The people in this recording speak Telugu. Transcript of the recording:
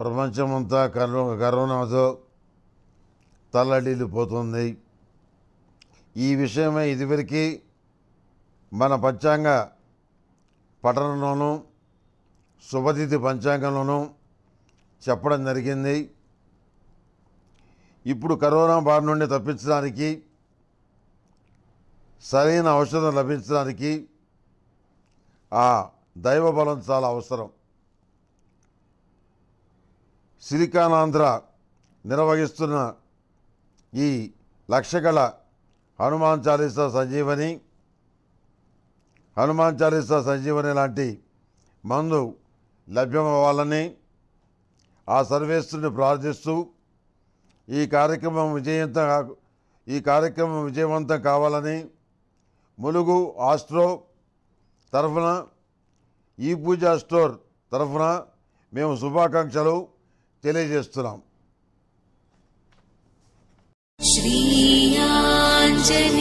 ప్రపంచమంతా కరో కరోనాతో తల్లడిల్లిపోతుంది ఈ విషయమై ఇదివరకు మన పంచాంగ పఠనంలోనూ శుభతిథి పంచాంగంలోనూ చెప్పడం జరిగింది ఇప్పుడు కరోనా బారి నుండి తప్పించడానికి సరైన ఔషధం లభించడానికి ఆ దైవ బలం చాలా అవసరం సిలికానాంధ్ర నిర్వహిస్తున్న ఈ లక్షగల హనుమాన్ చాలీసా సంజీవని హనుమాన్ చాలీసా సంజీవని లాంటి మందు లభ్యమవ్వాలని ఆ సర్వేశ్వరుని ప్రార్థిస్తూ ఈ కార్యక్రమం విజయంత ఈ కార్యక్రమం విజయవంతం కావాలని ములుగు ఆస్ట్రో తరఫున ఈ పూజా స్టోర్ తరఫున మేము శుభాకాంక్షలు తెలియజేస్తున్నాం